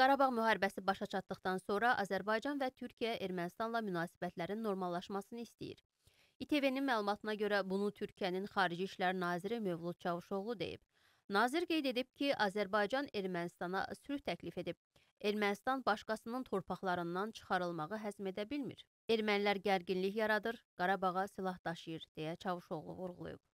Qarabağ müharibəsi başa çatdıqdan sonra Azərbaycan və Türkiyə Ermənistanla münasibətlərin normallaşmasını istəyir. İTV-nin məlumatına görə bunu Türkiyənin Xarici İşlər Naziri Mövlud Çavuşoğlu deyib. Nazir qeyd edib ki, Azərbaycan Ermənistana sülh təklif edib. Ermənistan başqasının torpaqlarından çıxarılmağı həzm edə bilmir. Ermənilər gərginlik yaradır, Qarabağa silah daşıyır, deyə Çavuşoğlu vurğulayıb.